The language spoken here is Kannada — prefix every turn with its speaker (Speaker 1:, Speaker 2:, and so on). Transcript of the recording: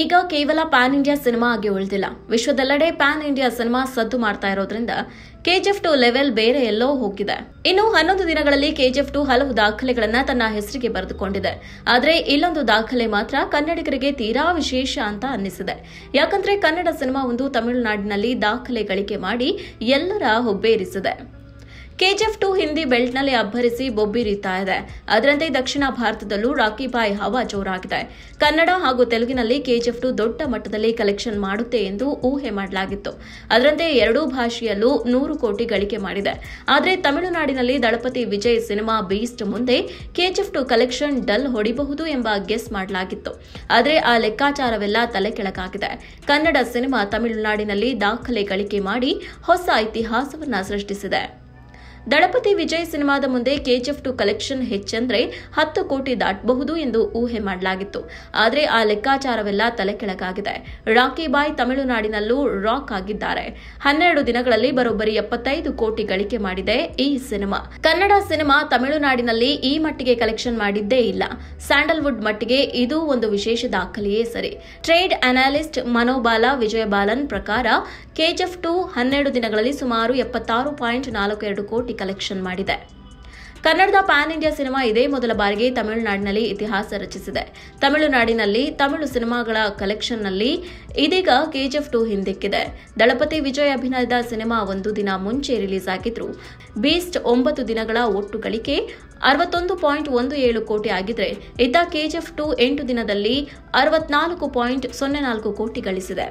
Speaker 1: ಈಗ ಕೇವಲ ಪ್ಯಾನ್ ಇಂಡಿಯಾ ಸಿನಿಮಾ ಆಗಿ ಉಳಿದಿಲ್ಲ ವಿಶ್ವದೆಲ್ಲೆಡೆ ಪ್ಯಾನ್ ಇಂಡಿಯಾ ಸಿನಿಮಾ ಸದ್ದು ಮಾಡ್ತಾ ಇರೋದ್ರಿಂದ ಕೆಜಿಎಫ್ ಟು ಲೆವೆಲ್ ಬೇರೆ ಎಲ್ಲೋ ಹೋಗಿದೆ ಇನ್ನು ಹನ್ನೊಂದು ದಿನಗಳಲ್ಲಿ ಕೆಜಿಎಫ್ ಟು ಹಲವು ದಾಖಲೆಗಳನ್ನ ತನ್ನ ಹೆಸರಿಗೆ ಬರೆದುಕೊಂಡಿದೆ ಆದರೆ ಇಲ್ಲೊಂದು ದಾಖಲೆ ಮಾತ್ರ ಕನ್ನಡಿಗರಿಗೆ ತೀರಾ ವಿಶೇಷ ಅಂತ ಅನ್ನಿಸಿದೆ ಯಾಕಂದ್ರೆ ಕನ್ನಡ ಸಿನಿಮಾ ಒಂದು ತಮಿಳುನಾಡಿನಲ್ಲಿ ದಾಖಲೆ ಗಳಿಕೆ ಮಾಡಿ ಎಲ್ಲರ ಹುಬ್ಬೇರಿಸಿದೆ ಕೆಜಿಎಫ್ ಟು ಹಿಂದಿ ಬೆಲ್ಟ್ನಲ್ಲಿ ಅಬ್ಬರಿಸಿ ಬೊಬ್ಬಿರಿತಾ ಇದೆ ಅದರಂತೆ ದಕ್ಷಿಣ ಭಾರತದಲ್ಲೂ ರಾಕಿ ಬಾಯ್ ಹವಾ ಜೋರಾಗಿದೆ ಕನ್ನಡ ಹಾಗೂ ತೆಲುಗಿನಲ್ಲಿ ಕೆಜಿಎಫ್ ಟು ದೊಡ್ಡ ಮಟ್ಟದಲ್ಲಿ ಕಲೆಕ್ಷನ್ ಮಾಡುತ್ತೆ ಎಂದು ಊಹೆ ಮಾಡಲಾಗಿತ್ತು ಅದರಂತೆ ಎರಡೂ ಭಾಷೆಯಲ್ಲೂ ನೂರು ಕೋಟಿ ಗಳಿಕೆ ಮಾಡಿದೆ ಆದರೆ ತಮಿಳುನಾಡಿನಲ್ಲಿ ದಳಪತಿ ವಿಜಯ್ ಸಿನಿಮಾ ಬೀಸ್ಟ್ ಮುಂದೆ ಕೆಜಿಎಫ್ ಟು ಕಲೆಕ್ಷನ್ ಡಲ್ ಹೊಡಿಬಹುದು ಎಂಬ ಗೆಸ್ ಮಾಡಲಾಗಿತ್ತು ಆದರೆ ಆ ಲೆಕ್ಕಾಚಾರವೆಲ್ಲ ತಲೆ ಕೆಳಕಾಗಿದೆ ಕನ್ನಡ ಸಿನಿಮಾ ತಮಿಳುನಾಡಿನಲ್ಲಿ ದಾಖಲೆ ಗಳಿಕೆ ಮಾಡಿ ಹೊಸ ಇತಿಹಾಸವನ್ನ ಸೃಷ್ಟಿಸಿದೆ ದಳಪತಿ ವಿಜಯ್ ಸಿನಿಮಾದ ಮುಂದೆ ಕೆಜಿಎಫ್ ಟು ಕಲೆಕ್ಷನ್ ಹೆಚ್ಚೆಂದರೆ ಹತ್ತು ಕೋಟಿ ದಾಟಬಹುದು ಎಂದು ಊಹೆ ಮಾಡಲಾಗಿತ್ತು ಆದರೆ ಆ ಲೆಕ್ಕಾಚಾರವೆಲ್ಲ ತಲೆಕೆಳಗಾಗಿದೆ ರಾಕಿ ಬಾಯ್ ತಮಿಳುನಾಡಿನಲ್ಲೂ ರಾಕ್ ಆಗಿದ್ದಾರೆ ಹನ್ನೆರಡು ದಿನಗಳಲ್ಲಿ ಬರೋಬ್ಬರಿ ಎಪ್ಪತ್ತೈದು ಕೋಟಿ ಗಳಿಕೆ ಮಾಡಿದೆ ಈ ಸಿನಿಮಾ ಕನ್ನಡ ಸಿನಿಮಾ ತಮಿಳುನಾಡಿನಲ್ಲಿ ಈ ಮಟ್ಟಿಗೆ ಕಲೆಕ್ಷನ್ ಮಾಡಿದ್ದೇ ಇಲ್ಲ ಸ್ಯಾಂಡಲ್ವುಡ್ ಮಟ್ಟಿಗೆ ಇದು ಒಂದು ವಿಶೇಷ ದಾಖಲೆಯೇ ಸರಿ ಟ್ರೇಡ್ ಅನಾಲಿಸ್ಟ್ ಮನೋಬಾಲ ವಿಜಯಬಾಲನ್ ಪ್ರಕಾರ ಕೆಜಿಎಫ್ ಟು ಹನ್ನೆರಡು ದಿನಗಳಲ್ಲಿ ಸುಮಾರು ಎಪ್ಪತ್ತಾರು ಪಾಯಿಂಟ್ ನಾಲ್ಕು ಎರಡು ಕೋಟಿ ಕಲೆಕ್ಷನ್ ಮಾಡಿದೆ ಕನ್ನಡದ ಪ್ಯಾನ್ ಇಂಡಿಯಾ ಸಿನಿಮಾ ಇದೇ ಮೊದಲ ಬಾರಿಗೆ ತಮಿಳುನಾಡಿನಲ್ಲಿ ಇತಿಹಾಸ ರಚಿಸಿದೆ ತಮಿಳುನಾಡಿನಲ್ಲಿ ತಮಿಳು ಸಿನಿಮಾಗಳ ಕಲೆಕ್ಷನ್ನಲ್ಲಿ ಇದೀಗ ಕೆಜಿಎಫ್ ಟು ಹಿಂದಿಕ್ಕಿದೆ ದಳಪತಿ ವಿಜಯ್ ಅಭಿನಯದ ಸಿನಿಮಾ ಒಂದು ದಿನ ಮುಂಚೆ ರಿಲೀಸ್ ಆಗಿದ್ರು ಬೀಸ್ಟ್ ಒಂಬತ್ತು ದಿನಗಳ ಒಟ್ಟು ಗಳಿಕೆ ಅರವತ್ತೊಂದು ಪಾಯಿಂಟ್ ಒಂದು ಏಳು ಕೋಟಿ ಆಗಿದ್ರೆ ಇದ್ದ ಕೆಜಿಎಫ್ ಟು ಎಂಟು ದಿನದಲ್ಲಿ ಅರವತ್ನಾಲ್ಕು ಪಾಯಿಂಟ್ ಸೊನ್ನೆ ನಾಲ್ಕು ಕೋಟಿ ಗಳಿಸಿದೆ